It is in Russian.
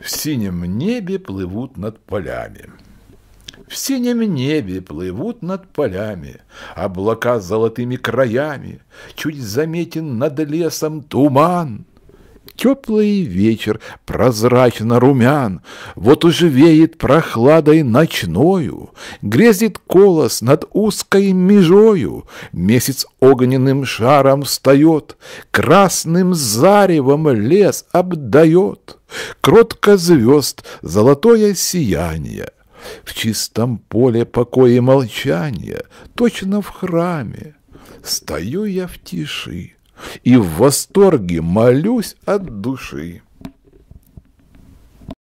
В синем небе плывут над полями. В синем небе плывут над полями Облака золотыми краями, Чуть заметен над лесом туман. Теплый вечер, прозрачно румян, Вот уже веет прохладой ночною, Грезит колос над узкой межою, Месяц огненным шаром встает, Красным заревом лес обдает, Кротко звезд золотое сияние, В чистом поле покоя и молчания, Точно в храме, стою я в тиши, и в восторге молюсь от души.